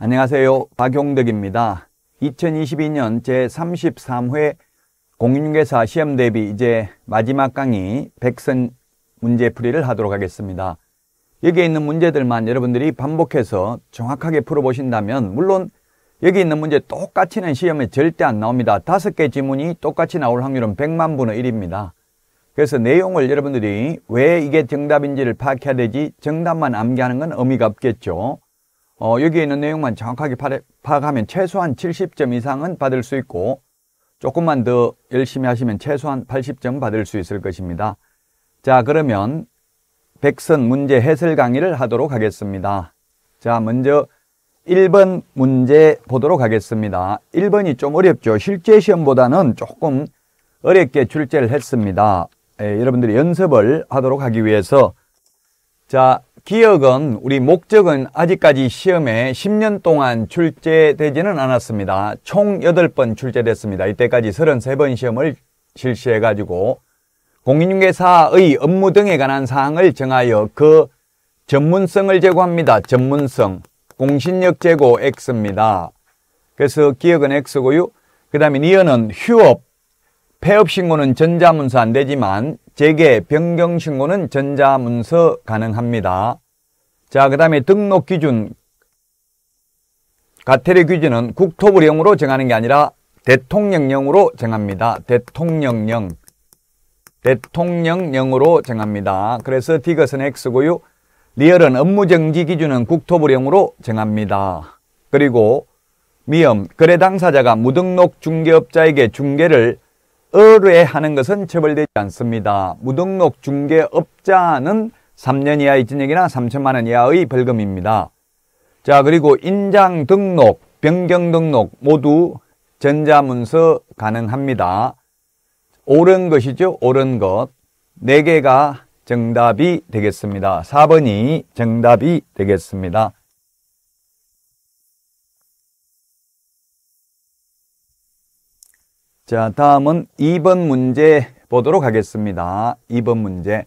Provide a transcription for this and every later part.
안녕하세요. 박용덕입니다. 2022년 제33회 공인중개사 시험 대비 이제 마지막 강의 백선 문제풀이를 하도록 하겠습니다. 여기에 있는 문제들만 여러분들이 반복해서 정확하게 풀어보신다면 물론 여기 있는 문제 똑같이는 시험에 절대 안 나옵니다. 다섯 개 지문이 똑같이 나올 확률은 100만 분의 1입니다. 그래서 내용을 여러분들이 왜 이게 정답인지를 파악해야 되지 정답만 암기하는 건 의미가 없겠죠. 어, 여기에 있는 내용만 정확하게 파악하면 최소한 70점 이상은 받을 수 있고 조금만 더 열심히 하시면 최소한 80점 받을 수 있을 것입니다. 자 그러면 백선 문제 해설 강의를 하도록 하겠습니다. 자 먼저 1번 문제 보도록 하겠습니다. 1번이 좀 어렵죠. 실제 시험보다는 조금 어렵게 출제를 했습니다. 예, 여러분들이 연습을 하도록 하기 위해서 자 기억은 우리 목적은 아직까지 시험에 10년 동안 출제되지는 않았습니다. 총 8번 출제됐습니다. 이때까지 33번 시험을 실시해가지고 공인중개사의 업무 등에 관한 사항을 정하여 그 전문성을 제고합니다. 전문성. 공신력 제고 X입니다. 그래서 기억은 X고요. 그 다음에 니어는 휴업, 폐업신고는 전자문서 안되지만 재계 변경신고는 전자문서 가능합니다. 자, 그 다음에 등록 기준. 가태료 기준은 국토부령으로 정하는 게 아니라 대통령령으로 정합니다. 대통령령. 대통령령으로 정합니다. 그래서 디귿은 X고요. 리얼은 업무정지 기준은 국토부령으로 정합니다. 그리고 미음 거래 당사자가 무등록 중개업자에게 중개를 의뢰하는 것은 처벌되지 않습니다. 무등록 중개업자는 3년 이하의 징역이나 3천만 원 이하의 벌금입니다. 자, 그리고 인장 등록, 변경 등록 모두 전자문서 가능합니다. 옳은 것이죠. 옳은 것. 4개가 정답이 되겠습니다. 4번이 정답이 되겠습니다. 자, 다음은 2번 문제 보도록 하겠습니다. 2번 문제.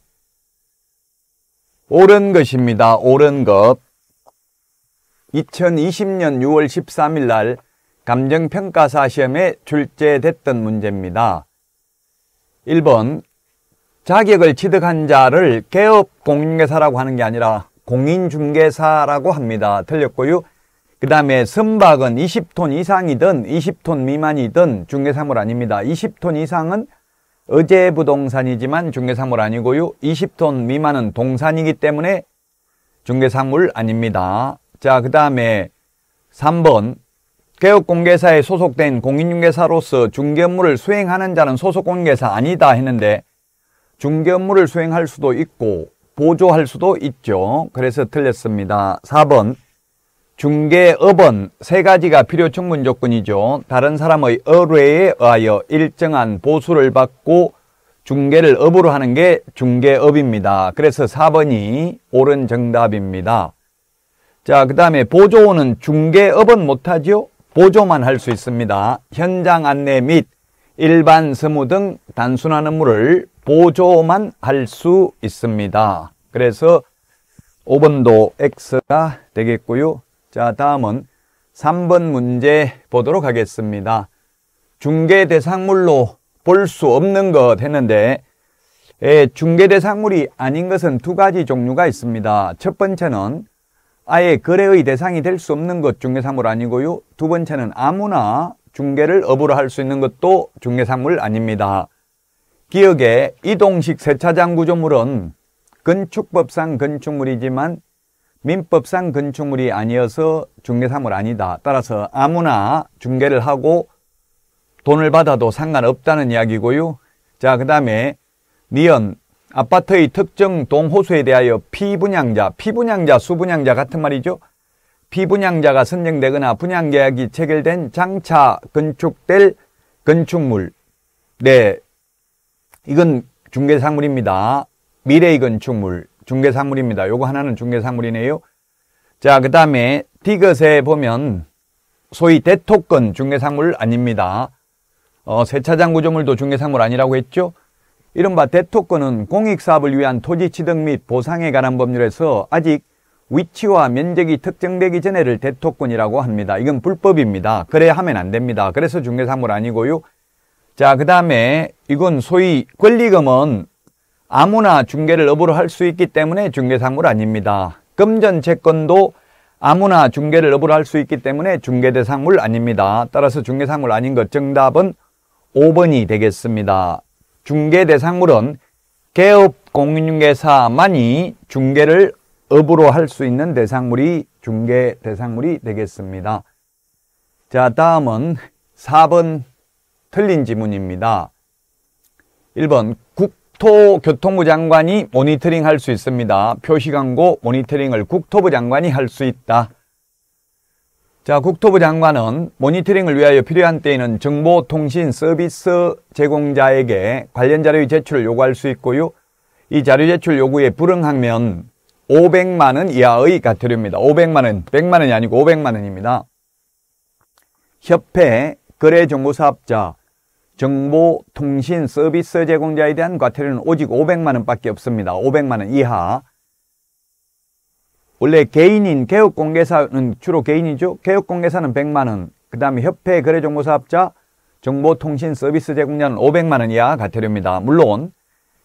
옳은 것입니다. 옳은 것. 2020년 6월 13일 날 감정평가사 시험에 출제됐던 문제입니다. 1번 자격을 취득한 자를 개업 공인계사라고 하는 게 아니라 공인중개사라고 합니다. 틀렸고요. 그 다음에 선박은 20톤 이상이든 20톤 미만이든 중개사물 아닙니다. 20톤 이상은 어제 부동산이지만 중개사물 아니고요. 20톤 미만은 동산이기 때문에 중개사물 아닙니다. 자, 그 다음에 3번 개업공개사에 소속된 공인중개사로서 중개 업무를 수행하는 자는 소속공개사 아니다 했는데 중개 업무를 수행할 수도 있고 보조할 수도 있죠. 그래서 틀렸습니다. 4번 중개업은 세 가지가 필요 충분 조건이죠. 다른 사람의 의뢰에 의하여 일정한 보수를 받고 중개를 업으로 하는 게 중개업입니다. 그래서 4번이 옳은 정답입니다. 자, 그 다음에 보조원은 중개업은 못하지요? 보조만 할 수 있습니다. 현장 안내 및 일반 서무 등 단순한 업무를 보조만 할 수 있습니다. 그래서 5번도 X가 되겠고요. 자, 다음은 3번 문제 보도록 하겠습니다. 중개 대상물로 볼 수 없는 것 했는데 예, 중개 대상물이 아닌 것은 두 가지 종류가 있습니다. 첫 번째는 아예 거래의 대상이 될 수 없는 것 중개상물 아니고요. 두 번째는 아무나 중개를 업으로 할 수 있는 것도 중개상물 아닙니다. 기억에 이동식 세차장 구조물은 건축법상 건축물이지만 민법상 건축물이 아니어서 중개사물 아니다. 따라서 아무나 중개를 하고 돈을 받아도 상관없다는 이야기고요. 자, 그 다음에 니은 아파트의 특정 동호수에 대하여 피분양자, 피분양자, 수분양자 같은 말이죠. 피분양자가 선정되거나 분양계약이 체결된 장차 건축될 건축물. 네, 이건 중개사물입니다 미래의 건축물. 중개상물입니다. 요거 하나는 중개상물이네요. 자, 그 다음에 디귿에 보면 소위 대토건 중개상물 아닙니다. 어, 세차장 구조물도 중개상물 아니라고 했죠? 이른바 대토건은 공익사업을 위한 토지 취득 및 보상에 관한 법률에서 아직 위치와 면적이 특정되기 전에를 대토권이라고 합니다. 이건 불법입니다. 그래 야 하면 안 됩니다. 그래서 중개사물 아니고요. 자, 그 다음에 이건 소위 권리금은 아무나 중개를 업으로 할 수 있기 때문에 중개상물 아닙니다. 금전 채권도 아무나 중개를 업으로 할 수 있기 때문에 중개대상물 아닙니다. 따라서 중개상물 아닌 것 정답은 5번이 되겠습니다. 중개대상물은 개업 공인중개사만이 중개를 업으로 할 수 있는 대상물이 중개대상물이 되겠습니다. 자 다음은 4번 틀린 지문입니다. 1번 국 국토교통부 장관이 모니터링 할 수 있습니다. 표시광고 모니터링을 국토부 장관이 할 수 있다. 자, 국토부 장관은 모니터링을 위하여 필요한 때에는 정보통신 서비스 제공자에게 관련 자료의 제출을 요구할 수 있고요. 이 자료 제출 요구에 불응하면 500만 원 이하의 과태료입니다. 500만 원, 100만 원이 아니고 500만 원입니다. 협회, 거래정보사업자, 정보통신 서비스 제공자에 대한 과태료는 오직 500만 원밖에 없습니다. 500만 원 이하. 원래 개인인 개업공개사는 주로 개인이죠. 개업공개사는 100만 원, 그 다음에 협회 거래정보사업자 정보통신 서비스 제공자는 500만 원 이하 과태료입니다. 물론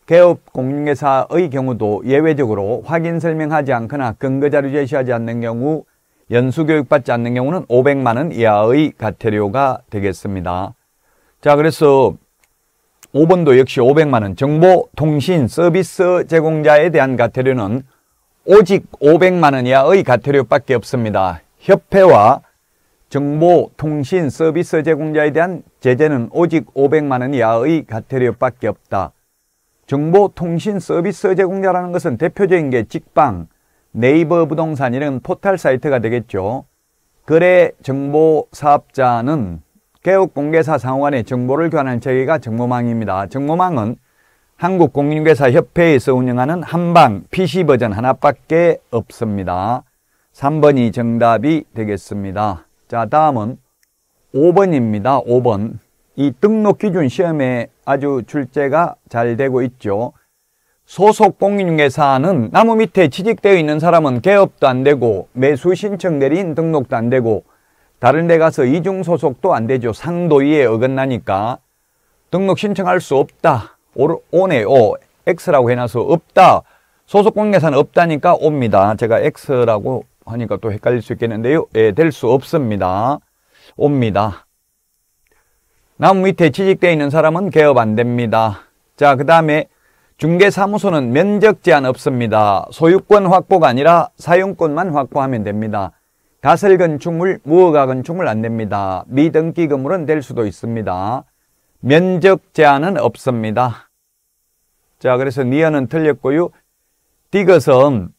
개업공개사의 경우도 예외적으로 확인 설명하지 않거나 근거자료 제시하지 않는 경우 연수교육받지 않는 경우는 500만 원 이하의 과태료가 되겠습니다. 자, 그래서 5번도 역시 500만원 정보, 통신, 서비스 제공자에 대한 과태료는 오직 500만원 이하의 과태료밖에 없습니다. 협회와 정보, 통신, 서비스 제공자에 대한 제재는 오직 500만원 이하의 과태료밖에 없다. 정보, 통신, 서비스 제공자라는 것은 대표적인 게 직방, 네이버 부동산 이런 포털 사이트가 되겠죠. 거래 정보 사업자는 개업공개사 상호간의 정보를 교환한는체가 정보망입니다. 정보망은 한국공인회사협회에서 운영하는 한방 PC 버전 하나밖에 없습니다. 3번이 정답이 되겠습니다. 자 다음은 5번입니다. 5번 이 등록 기준 시험에 아주 출제가 잘 되고 있죠. 소속 공인회사는 나무 밑에 취직되어 있는 사람은 개업도 안 되고 매수 신청 내린 등록도 안 되고 다른 데 가서 이중 소속도 안 되죠. 상도위에 어긋나니까 등록 신청할 수 없다. 오네요. X라고 해놔서 없다. 소속 공개는 없다니까 옵니다. 제가 X라고 하니까 또 헷갈릴 수 있겠는데요. 예, 될 수 없습니다. 옵니다. 나무 밑에 취직되어 있는 사람은 개업 안 됩니다. 자, 그 다음에 중개사무소는 면적 제한 없습니다. 소유권 확보가 아니라 사용권만 확보하면 됩니다. 가설 건축물, 무허가 건축물 안 됩니다. 미등기 건물은 될 수도 있습니다. 면적 제한은 없습니다. 자, 그래서 니어는 틀렸고요. 디귿은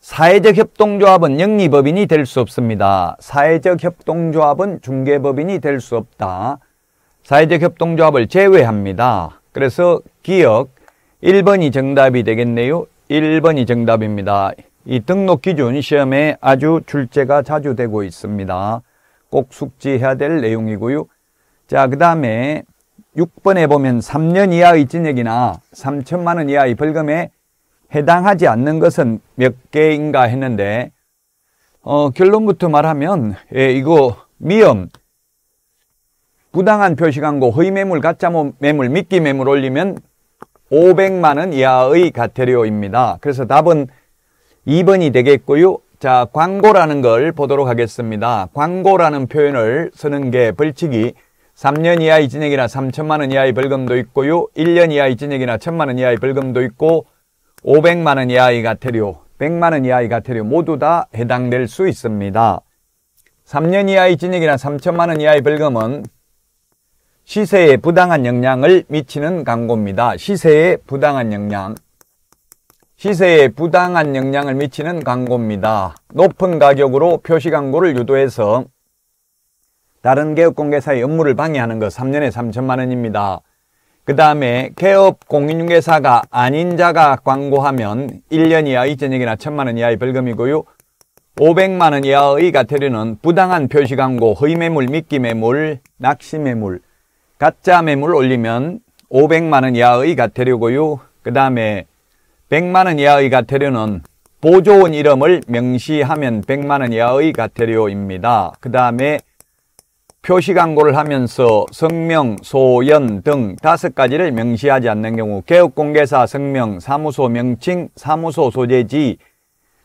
사회적 협동조합은 영리법인이 될 수 없습니다. 사회적 협동조합은 중개법인이 될 수 없다. 사회적 협동조합을 제외합니다. 그래서 기억 1번이 정답이 되겠네요. 1번이 정답입니다. 이 등록 기준 시험에 아주 출제가 자주 되고 있습니다. 꼭 숙지해야 될 내용이고요. 자, 그 다음에 6번에 보면 3년 이하의 징역이나 3천만 원 이하의 벌금에 해당하지 않는 것은 몇 개인가 했는데 어, 결론부터 말하면 예, 이거 미엄, 부당한 표시 광고, 허위 매물, 가짜 매물, 미끼 매물 올리면 500만 원 이하의 가태료입니다. 그래서 답은 2번이 되겠고요. 자, 광고라는 걸 보도록 하겠습니다. 광고라는 표현을 쓰는 게 벌칙이 3년 이하의 진액이나 3천만 원 이하의 벌금도 있고요. 1년 이하의 진액이나 1천만 원 이하의 벌금도 있고 500만 원 이하의 과태료, 100만 원 이하의 과태료 모두 다 해당될 수 있습니다. 3년 이하의 진액이나 3천만 원 이하의 벌금은 시세에 부당한 영향을 미치는 광고입니다. 시세에 부당한 영향. 시세에 부당한 영향을 미치는 광고입니다. 높은 가격으로 표시 광고를 유도해서 다른 개업공개사의 업무를 방해하는 것 3년에 3천만 원입니다. 그 다음에 개업 공인중개사가 아닌 자가 광고하면 1년 이하 의전역이나 1천만 원 이하의 벌금이고요. 500만 원 이하의 가태료는 부당한 표시 광고, 허위 매물, 미끼 매물, 낚시 매물, 가짜 매물 올리면 500만 원 이하의 가태료고요. 그 다음에 100만원 이하의 과태료는 보조원 이름을 명시하면 100만원 이하의 과태료입니다그 다음에 표시 광고를 하면서 성명, 소연 등 다섯 가지를 명시하지 않는 경우 개업공개사 성명, 사무소 명칭, 사무소 소재지,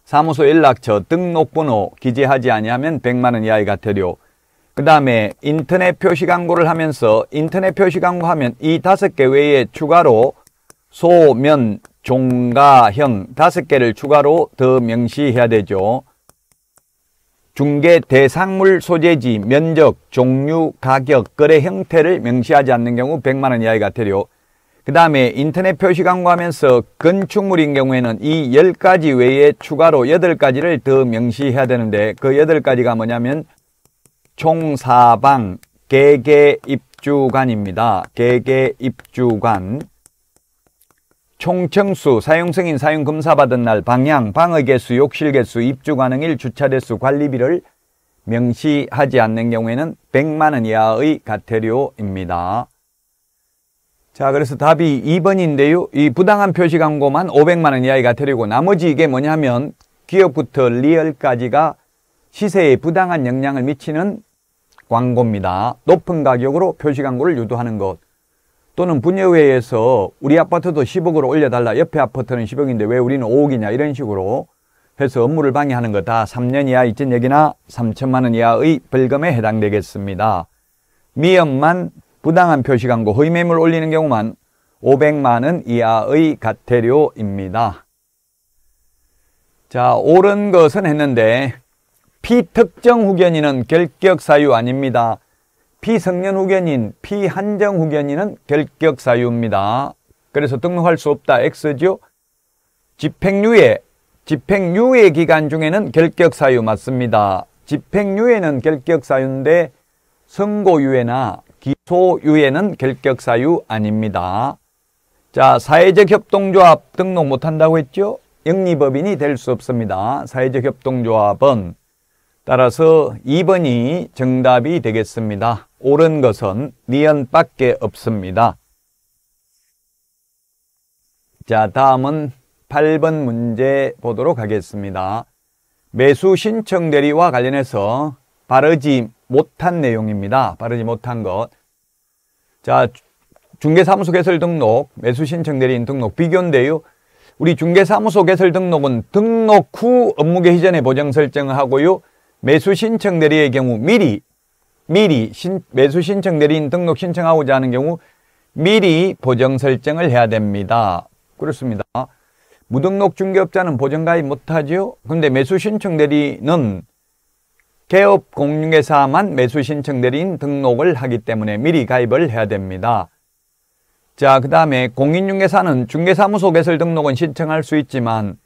사무소 연락처, 등록번호 기재하지 않니면 100만원 이하의 과태료그 다음에 인터넷 표시 광고를 하면서 인터넷 표시 광고하면 이 다섯 개 외에 추가로 소, 면, 종가형 다섯 개를 추가로 더 명시해야 되죠. 중개 대상물 소재지, 면적, 종류, 가격, 거래 형태를 명시하지 않는 경우 100만원 이하의 과태료. 그 다음에 인터넷 표시 광고하면서 건축물인 경우에는 이 10가지 외에 추가로 8가지를 더 명시해야 되는데 그 8가지가 뭐냐면 총사방, 개개 입주관입니다. 개개 입주관. 총청수, 사용승인, 사용 검사받은 날, 방향, 방의 개수, 욕실 개수, 입주 가능일, 주차 대수, 관리비를 명시하지 않는 경우에는 100만 원 이하의 가태료입니다. 자, 그래서 답이 2번인데요. 이 부당한 표시 광고만 500만 원 이하의 가태료고 나머지 이게 뭐냐면 기업부터 리얼까지가 시세에 부당한 영향을 미치는 광고입니다. 높은 가격으로 표시 광고를 유도하는 것. 또는 분여회에서 우리 아파트도 10억으로 올려달라 옆에 아파트는 10억인데 왜 우리는 5억이냐 이런 식으로 해서 업무를 방해하는 거 다 3년 이하 입진액이나 3천만 원 이하의 벌금에 해당되겠습니다. 미연만 부당한 표시 광고 허위 매물 올리는 경우만 500만 원 이하의 과태료입니다. 자, 옳은 것은 했는데 피특정 후견인은 결격 사유 아닙니다. 피성년 후견인, 피한정 후견인은 결격 사유입니다. 그래서 등록할 수 없다. X죠. 집행유예, 집행유예 기간 중에는 결격 사유 맞습니다. 집행유예는 결격 사유인데 선고유예나 기소유예는 결격 사유 아닙니다. 자, 사회적 협동조합 등록 못한다고 했죠? 영리법인이 될 수 없습니다. 사회적 협동조합은 따라서 2번이 정답이 되겠습니다. 옳은 것은 니은밖에 없습니다. 자, 다음은 8번 문제 보도록 하겠습니다. 매수 신청 대리와 관련해서 바르지 못한 내용입니다. 바르지 못한 것. 자, 중개사무소 개설 등록, 매수 신청 대리인 등록 비교인데요. 우리 중개사무소 개설 등록은 등록 후 업무개시 전에 보정 설정하고요. 을 매수 신청 대리의 경우 미리 미리 신, 매수 신청 내린 등록 신청하고자 하는 경우 미리 보정 설정을 해야 됩니다. 그렇습니다. 무등록 중개업자는 보정 가입 못하죠. 근데 매수 신청 내리는 개업 공인중개사만 매수 신청 내린 등록을 하기 때문에 미리 가입을 해야 됩니다. 자, 그 다음에 공인중개사는 중개사무소 개설 등록은 신청할 수 있지만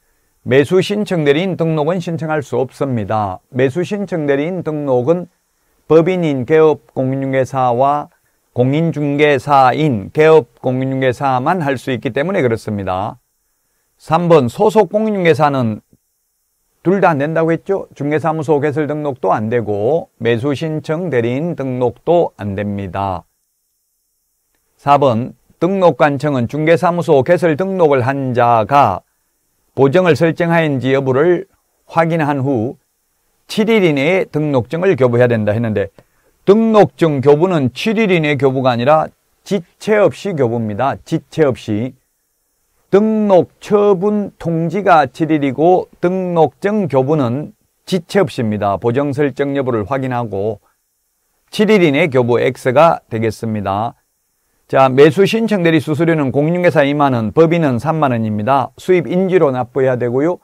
매수 신청 내린 등록은 신청할 수 없습니다. 매수 신청 내린 등록은 법인인 개업공인중개사와 공인중개사인 개업공인중개사만 할 수 있기 때문에 그렇습니다. 3번 소속공인중개사는 둘 다 안 된다고 했죠? 중개사무소 개설 등록도 안 되고 매수신청 대리인 등록도 안 됩니다. 4번 등록관청은 중개사무소 개설 등록을 한 자가 보정을 설정하인지 여부를 확인한 후 7일 이내에 등록증을 교부해야 된다 했는데 등록증 교부는 7일 이내 교부가 아니라 지체 없이 교부입니다. 지체 없이. 등록 처분 통지가 7일이고 등록증 교부는 지체 없이입니다. 보정 설정 여부를 확인하고 7일 이내 교부 X가 되겠습니다. 자, 매수 신청 대리 수수료는 공인중개사 2만원, 법인은 3만원입니다. 수입 인지로 납부해야 되고요.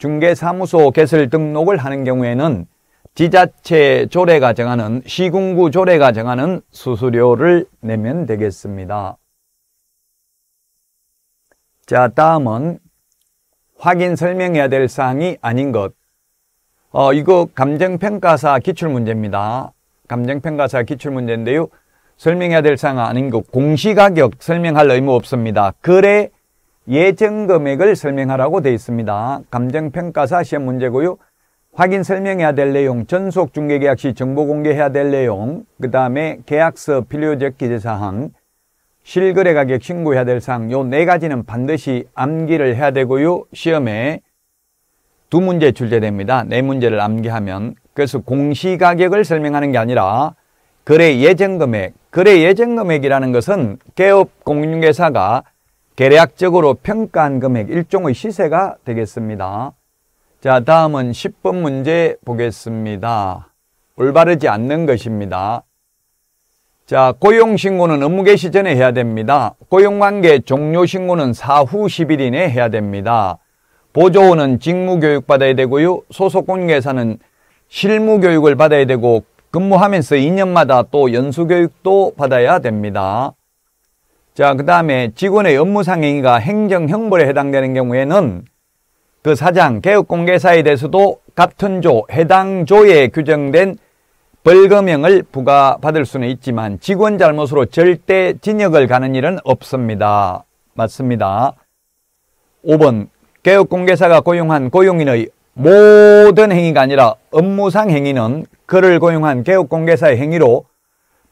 중개사무소 개설 등록을 하는 경우에는 지자체 조례가 정하는 시군구 조례가 정하는 수수료를 내면 되겠습니다. 자 다음은 확인 설명해야 될 사항이 아닌 것 어, 이거 감정평가사 기출문제입니다. 감정평가사 기출문제인데요. 설명해야 될 사항 아닌 것 공시가격 설명할 의무 없습니다. 글에 예정 금액을 설명하라고 되어 있습니다. 감정평가사 시험 문제고요. 확인 설명해야 될 내용, 전속 중개계약 시 정보 공개해야 될 내용, 그 다음에 계약서 필요적 기재사항, 실거래 가격 신고해야 될 사항, 요 네 가지는 반드시 암기를 해야 되고요. 시험에 두 문제 출제됩니다. 네 문제를 암기하면. 그래서 공시가격을 설명하는 게 아니라 거래 예정금액, 거래 예정금액이라는 것은 개업 공인중개사가 계략적으로 평가한 금액 일종의 시세가 되겠습니다. 자 다음은 10번 문제 보겠습니다. 올바르지 않는 것입니다. 자 고용신고는 업무 개시 전에 해야 됩니다. 고용관계 종료신고는 사후 10일 이내에 해야 됩니다. 보조원은 직무교육 받아야 되고요. 소속공개사는 실무교육을 받아야 되고 근무하면서 2년마다 또 연수교육도 받아야 됩니다. 자, 그 다음에 직원의 업무상행위가 행정형벌에 해당되는 경우에는 그 사장, 개업공개사에 대해서도 같은 조, 해당 조에 규정된 벌금형을 부과받을 수는 있지만 직원 잘못으로 절대 진역을 가는 일은 없습니다. 맞습니다. 5번 개업공개사가 고용한 고용인의 모든 행위가 아니라 업무상 행위는 그를 고용한 개업공개사의 행위로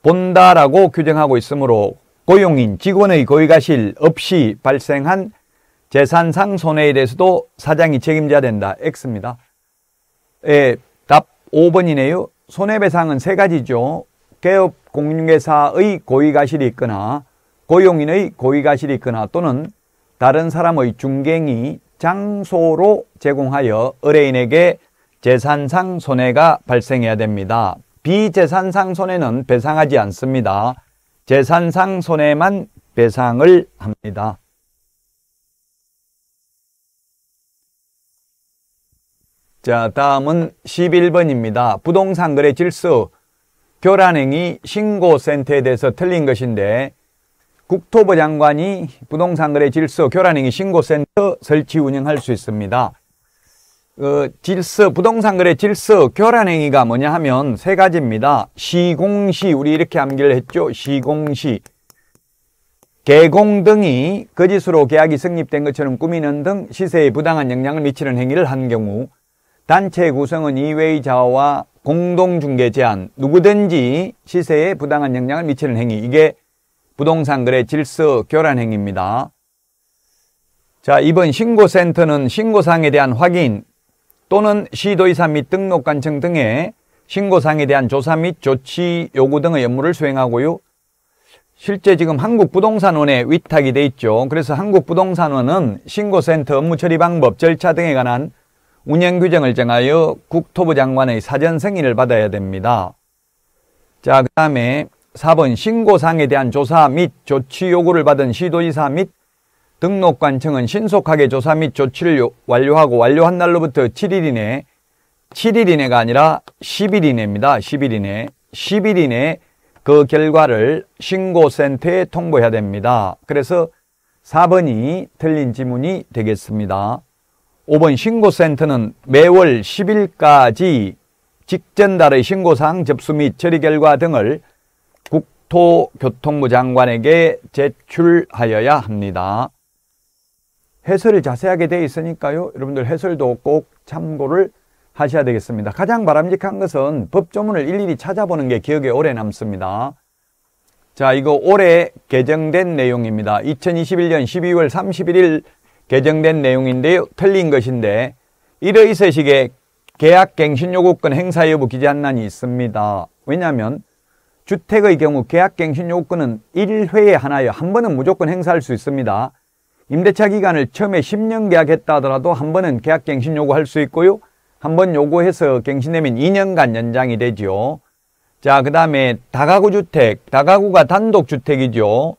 본다라고 규정하고 있으므로 고용인, 직원의 고의가실 없이 발생한 재산상 손해에 대해서도 사장이 책임져야 된다. X입니다. 예, 답 5번이네요. 손해배상은 세 가지죠. 개업 공인회사의 고의가실이 있거나 고용인의 고의가실이 있거나 또는 다른 사람의 중갱이 장소로 제공하여 의뢰인에게 재산상 손해가 발생해야 됩니다. 비재산상 손해는 배상하지 않습니다. 재산상 손해만 배상을 합니다. 자, 다음은 11번입니다. 부동산 거래 질서 교란행위 신고센터에 대해서 틀린 것인데 국토부 장관이 부동산 거래 질서 교란행위 신고센터 설치 운영할 수 있습니다. 그 질서, 부동산 거래 질서 교란 행위가 뭐냐 하면 세 가지입니다. 시공시, 우리 이렇게 암기를 했죠. 시공시. 개공 등이 거짓으로 계약이 성립된 것처럼 꾸미는 등 시세에 부당한 영향을 미치는 행위를 한 경우 단체 구성은 이외의 자와 공동중개 제한 누구든지 시세에 부당한 영향을 미치는 행위 이게 부동산 거래 질서 교란 행위입니다. 자 이번 신고센터는 신고사항에 대한 확인 또는 시도이사및 등록관청 등의 신고사항에 대한 조사 및 조치 요구 등의 업무를 수행하고요. 실제 지금 한국부동산원에 위탁이 돼 있죠. 그래서 한국부동산원은 신고센터 업무 처리 방법, 절차 등에 관한 운영 규정을 정하여 국토부 장관의 사전 승인을 받아야 됩니다. 자, 그 다음에 4번 신고사항에 대한 조사 및 조치 요구를 받은 시도이사및 등록관청은 신속하게 조사 및 조치를 완료하고 완료한 날로부터 7일 이내 7일 이내가 아니라 10일 이내입니다. 10일 이내 10일 이내 그 결과를 신고센터에 통보해야 됩니다. 그래서 4번이 틀린 지문이 되겠습니다. 5번 신고센터는 매월 10일까지 직전달의 신고사항 접수 및 처리 결과 등을 국토교통부 장관에게 제출하여야 합니다. 해설이 자세하게 되어 있으니까요. 여러분들 해설도 꼭 참고를 하셔야 되겠습니다. 가장 바람직한 것은 법조문을 일일이 찾아보는 게 기억에 오래 남습니다. 자, 이거 올해 개정된 내용입니다. 2021년 12월 31일 개정된 내용인데요. 틀린 것인데 1의 세식에 계약갱신요구권 행사 여부 기재한란이 있습니다. 왜냐하면 주택의 경우 계약갱신요구권은 1회에 하나요. 한 번은 무조건 행사할 수 있습니다. 임대차 기간을 처음에 10년 계약했다 하더라도 한 번은 계약 갱신 요구할 수 있고요. 한 번 요구해서 갱신되면 2년간 연장이 되지요. 자, 그 다음에 다가구 주택, 다가구가 단독주택이죠.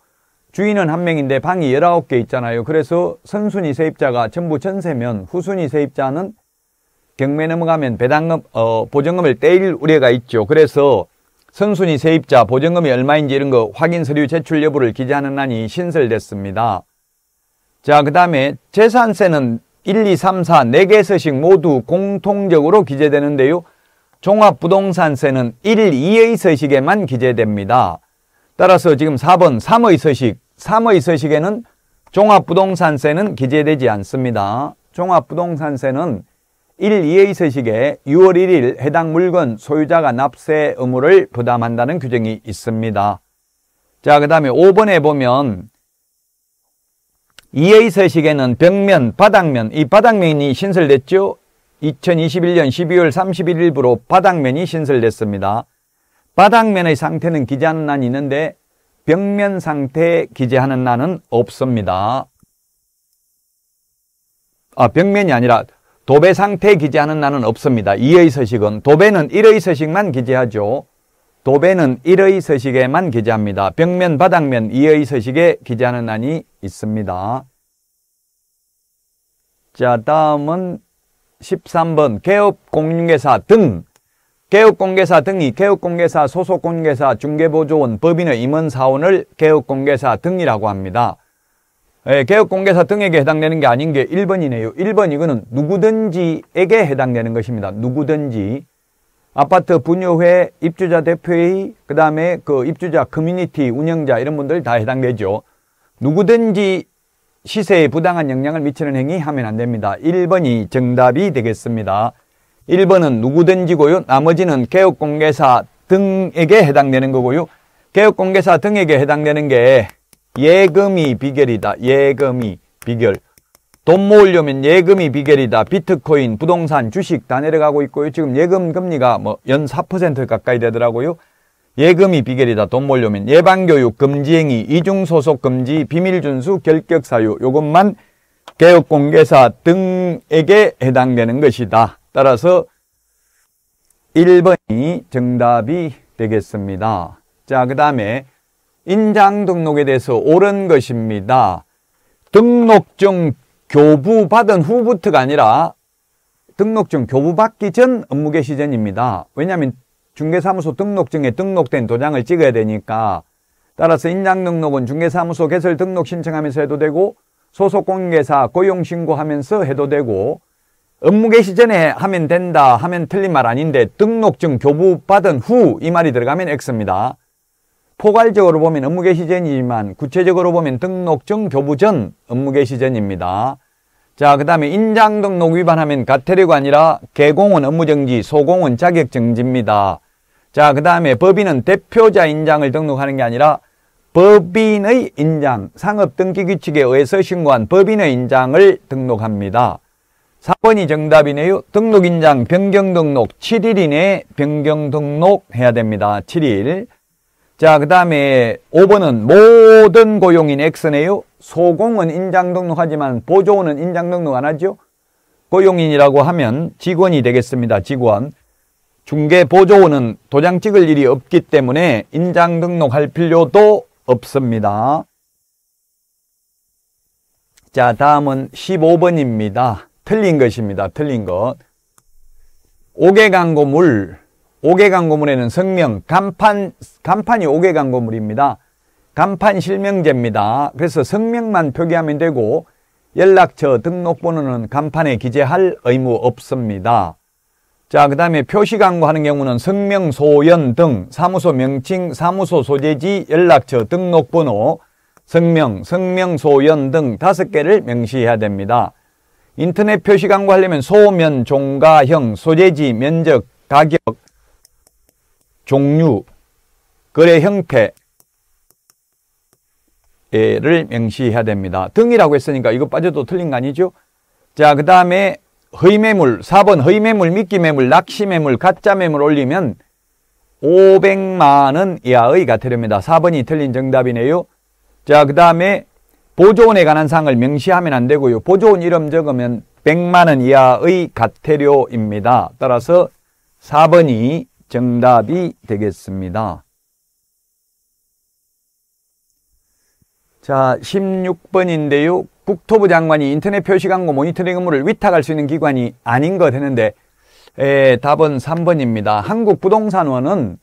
주인은 한 명인데 방이 19개 있잖아요. 그래서 선순위 세입자가 전부 전세면 후순위 세입자는 경매 넘어가면 배당금, 어, 보증금을 떼일 우려가 있죠. 그래서 선순위 세입자 보증금이 얼마인지 이런 거 확인 서류 제출 여부를 기재하는 안이 신설됐습니다. 자, 그 다음에 재산세는 1, 2, 3, 4, 4개서식 모두 공통적으로 기재되는데요. 종합부동산세는 1, 2의 서식에만 기재됩니다. 따라서 지금 4번 3의 서식, 3의 서식에는 종합부동산세는 기재되지 않습니다. 종합부동산세는 1, 2의 서식에 6월 1일 해당 물건 소유자가 납세 의무를 부담한다는 규정이 있습니다. 자, 그 다음에 5번에 보면 이의서식에는 벽면, 바닥면, 이 바닥면이 신설됐죠. 2021년 12월 31일부로 바닥면이 신설됐습니다. 바닥면의 상태는 기재하는 난이 있는데 벽면 상태 에 기재하는 난은 없습니다. 아, 벽면이 아니라 도배 상태 에 기재하는 난은 없습니다. 이의 서식은 도배는 일의 서식만 기재하죠. 도배는 1의 서식에만 기재합니다. 벽면, 바닥면 2의 서식에 기재하는 안이 있습니다. 자, 다음은 13번 개업공인중개사 등 개업공개사 등이 개업공개사, 소속공개사, 중개보조원, 법인의 임원사원을 개업공개사 등이라고 합니다. 예, 개업공개사 등에게 해당되는 게 아닌 게 1번이네요. 1번 이거는 누구든지에게 해당되는 것입니다. 누구든지. 아파트 분유회 입주자 대표회의 그 다음에 그 입주자 커뮤니티 운영자 이런 분들 다 해당되죠. 누구든지 시세에 부당한 영향을 미치는 행위 하면 안 됩니다. 1번이 정답이 되겠습니다. 1번은 누구든지고요. 나머지는 개업공개사 등에게 해당되는 거고요. 개업공개사 등에게 해당되는 게 예금이 비결이다. 예금이 비결. 돈 모으려면 예금이 비결이다. 비트코인, 부동산, 주식 다 내려가고 있고요. 지금 예금 금리가 뭐 연4% 가까이 되더라고요. 예금이 비결이다. 돈 모으려면 예방교육, 금지행위, 이중소속 금지, 비밀준수, 결격사유 요것만 개업공개사 등에게 해당되는 것이다. 따라서 1번이 정답이 되겠습니다. 자, 그 다음에 인장 등록에 대해서 옳은 것입니다. 등록증 교부받은 후부터가 아니라 등록증 교부받기 전 업무 개시 전입니다. 왜냐하면 중개사무소 등록증에 등록된 도장을 찍어야 되니까 따라서 인장 등록은 중개사무소 개설 등록 신청하면서 해도 되고 소속 공개사 고용 신고하면서 해도 되고 업무 개시 전에 하면 된다 하면 틀린 말 아닌데 등록증 교부받은 후 이 말이 들어가면 X입니다. 포괄적으로 보면 업무개시전이지만 구체적으로 보면 등록증 교부 전 업무개시전입니다. 자, 그 다음에 인장등록 위반하면 가태료가 아니라 개공원 업무정지, 소공원 자격정지입니다. 자, 그 다음에 법인은 대표자 인장을 등록하는 게 아니라 법인의 인장, 상업등기규칙에 의해서 신고한 법인의 인장을 등록합니다. 4번이 정답이네요. 등록인장, 변경등록 7일 이내에 변경등록해야 됩니다. 7일. 자, 그 다음에 5번은 모든 고용인 X네요. 소공은 인장 등록하지만 보조원은 인장 등록 안 하죠. 고용인이라고 하면 직원이 되겠습니다. 직원. 중개 보조원은 도장 찍을 일이 없기 때문에 인장 등록할 필요도 없습니다. 자, 다음은 15번입니다. 틀린 것입니다. 틀린 것. 5개 광고 물. 5개 광고물에는 성명, 간판, 간판이 5개 광고물입니다. 간판 실명제입니다. 그래서 성명만 표기하면 되고 연락처 등록번호는 간판에 기재할 의무 없습니다. 자, 그 다음에 표시 광고하는 경우는 성명, 소연 등 사무소 명칭, 사무소 소재지, 연락처, 등록번호, 성명, 성명, 소연 등 다섯 개를 명시해야 됩니다. 인터넷 표시 광고하려면 소면, 종가형, 소재지, 면적, 가격, 종류, 거래 형태를 명시해야 됩니다. 등이라고 했으니까 이거 빠져도 틀린 거 아니죠? 자, 그 다음에 허위매물, 4번 허위매물, 미끼매물, 낚시매물, 가짜매물 올리면 500만원 이하의 가태료입니다. 4번이 틀린 정답이네요. 자, 그 다음에 보조원에 관한 사항을 명시하면 안 되고요. 보조원 이름 적으면 100만원 이하의 가태료입니다. 따라서 4번이 정답이 되겠습니다. 자, 16번인데요. 국토부 장관이 인터넷 표시 광고 모니터링 업무를 위탁할 수 있는 기관이 아닌 것 했는데 에, 답은 3번입니다. 한국부동산원은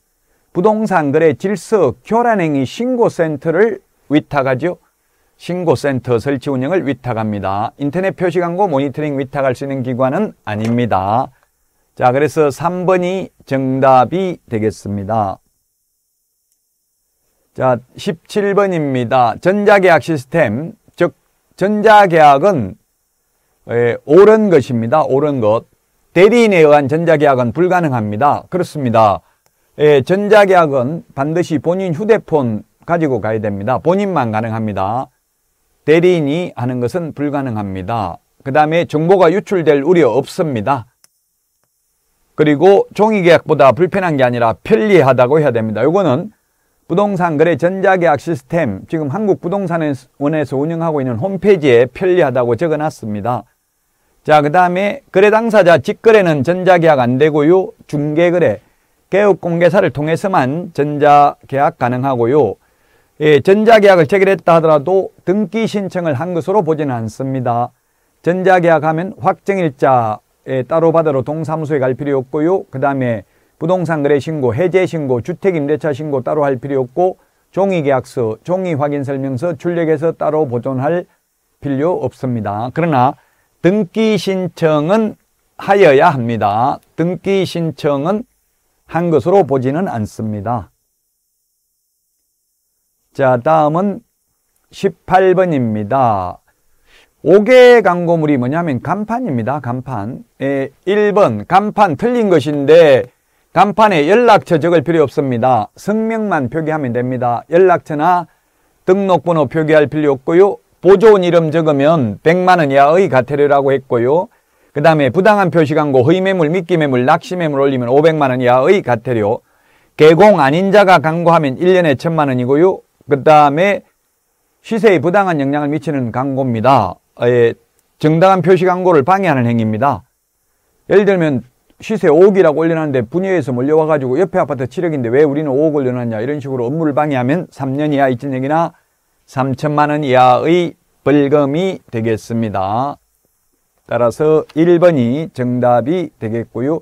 부동산 거래 질서 교란행위 신고센터를 위탁하죠. 신고센터 설치 운영을 위탁합니다. 인터넷 표시 광고 모니터링 위탁할 수 있는 기관은 아닙니다. 자, 그래서 3번이 정답이 되겠습니다. 자, 17번입니다. 전자계약 시스템. 즉, 전자계약은 예, 옳은 것입니다. 옳은 것. 대리인에 의한 전자계약은 불가능합니다. 그렇습니다. 예, 전자계약은 반드시 본인 휴대폰 가지고 가야 됩니다. 본인만 가능합니다. 대리인이 하는 것은 불가능합니다. 그 다음에 정보가 유출될 우려 없습니다. 그리고 종이계약보다 불편한 게 아니라 편리하다고 해야 됩니다. 이거는 부동산 거래 전자계약 시스템 지금 한국부동산원에서 운영하고 있는 홈페이지에 편리하다고 적어놨습니다. 자, 그 다음에 거래 당사자 직거래는 전자계약 안 되고요. 중개거래, 개업공개사를 통해서만 전자계약 가능하고요. 예, 전자계약을 체결했다 하더라도 등기 신청을 한 것으로 보지는 않습니다. 전자계약하면 확정일자 예, 따로 받으러 동사무소에 갈 필요 없고요. 그 다음에 부동산 거래 신고, 해제 신고, 주택 임대차 신고 따로 할 필요 없고 종이 계약서, 종이 확인 설명서, 출력해서 따로 보존할 필요 없습니다. 그러나 등기 신청은 하여야 합니다. 등기 신청은 한 것으로 보지는 않습니다. 자, 다음은 18번입니다. 5개 의 광고물이 뭐냐면 간판입니다. 간판. 예, 1번 간판 틀린 것인데 간판에 연락처 적을 필요 없습니다. 성명만 표기하면 됩니다. 연락처나 등록번호 표기할 필요 없고요. 보조원 이름 적으면 100만원 이하의 과태료라고 했고요. 그 다음에 부당한 표시광고, 허위매물, 미끼매물, 낚시매물 올리면 500만원 이하의 과태료 개공 아닌 자가 광고하면 1년에 1000만원이고요. 그 다음에 시세에 부당한 영향을 미치는 광고입니다. 정당한 표시 광고를 방해하는 행위입니다. 예를 들면 시세 5억이라고 올려놨는데 분야에서 몰려와가지고 옆에 아파트 7억인데 왜 우리는 5억 올려놨냐 이런 식으로 업무를 방해하면 3년 이하 이진역이나 3천만 원 이하의 벌금이 되겠습니다. 따라서 1번이 정답이 되겠고요.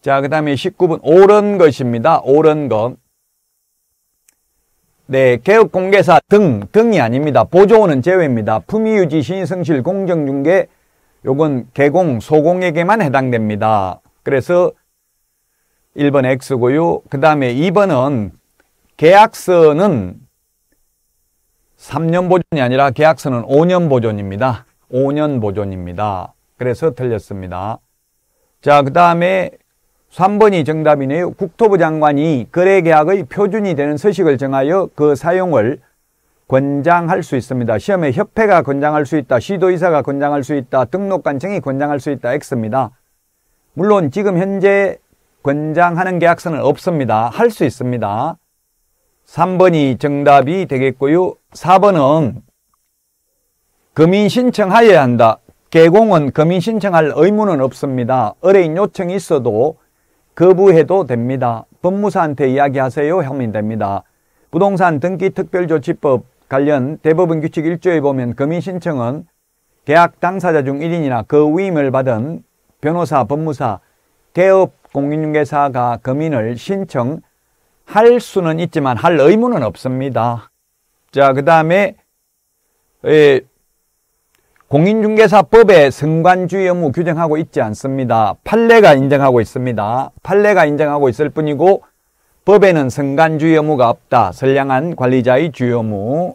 자, 그 다음에 19번 옳은 것입니다. 옳은 것. 네, 개업 공개사 등 등이 아닙니다. 보조원은 제외입니다. 품위 유지 신 성실 공정 중개 요건 개공 소공에게만 해당됩니다. 그래서 1번 X고요. 그다음에 2번은 계약서는 3년 보존이 아니라 계약서는 5년 보존입니다. 5년 보존입니다. 그래서 틀렸습니다. 자, 그다음에 3번이 정답이네요. 국토부 장관이 거래계약의 표준이 되는 서식을 정하여 그 사용을 권장할 수 있습니다. 시험에 협회가 권장할 수 있다. 시도이사가 권장할 수 있다. 등록관청이 권장할 수 있다. X입니다. 물론 지금 현재 권장하는 계약서는 없습니다. 할 수 있습니다. 3번이 정답이 되겠고요. 4번은 금인 신청하여야 한다. 개공은 금인 신청할 의무는 없습니다. 의뢰인 요청이 있어도 거부해도 됩니다. 법무사한테 이야기하세요 하면 됩니다. 부동산 등기 특별조치법 관련 대법원 규칙 1조에 보면 금인 신청은 계약 당사자 중 1인이나 그 위임을 받은 변호사, 법무사, 개업 공인중개사가 금인을 신청할 수는 있지만 할 의무는 없습니다. 자, 그 다음에 예, 공인중개사법에 승관주의 의무 규정하고 있지 않습니다. 판례가 인정하고 있습니다. 판례가 인정하고 있을 뿐이고 법에는 승관주의 의무가 없다. 선량한 관리자의 주요 의무.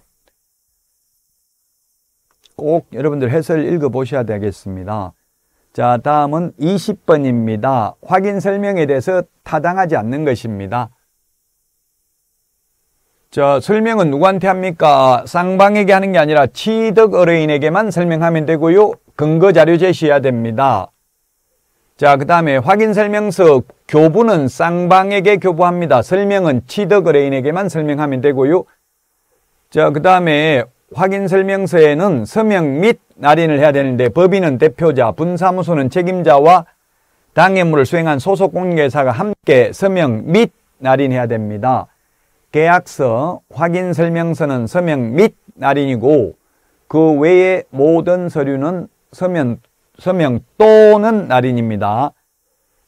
꼭 여러분들 해설 읽어보셔야 되겠습니다. 자, 다음은 20번입니다. 확인 설명에 대해서 타당하지 않는 것입니다. 저 설명은 누구한테 합니까? 쌍방에게 하는 게 아니라 취득 의뢰인에게만 설명하면 되고요. 근거 자료 제시해야 됩니다. 자, 그 다음에 확인 설명서 교부는 쌍방에게 교부합니다. 설명은 취득 의뢰인에게만 설명하면 되고요. 자, 그 다음에 확인 설명서에는 서명 및 날인을 해야 되는데 법인은 대표자, 분사무소는 책임자와 당해물을 수행한 소속 공개사가 함께 서명 및 날인해야 됩니다. 계약서, 확인 설명서는 서명 및 날인이고 그 외의 모든 서류는 서명, 서명 또는 날인입니다.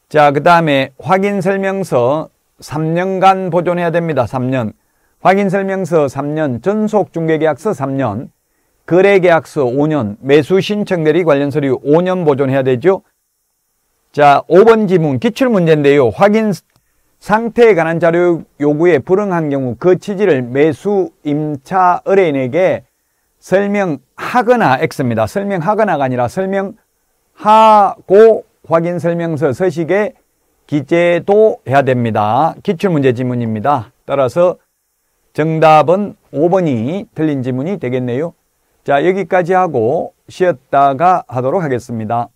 자, 그 다음에 확인 설명서 3년간 보존해야 됩니다. 3년. 확인 설명서 3년, 전속 중개계약서 3년, 거래계약서 5년, 매수 신청 대리 관련 서류 5년 보존해야 되죠. 자, 5번 지문 기출 문제인데요. 확인 상태에 관한 자료 요구에 불응한 경우 그 취지를 매수 임차 의뢰인에게 설명하거나 X입니다. 설명하거나가 아니라 설명하고 확인 설명서 서식에 기재도 해야 됩니다. 기출문제 지문입니다. 따라서 정답은 5번이 틀린 지문이 되겠네요. 자 여기까지 하고 쉬었다가 하도록 하겠습니다.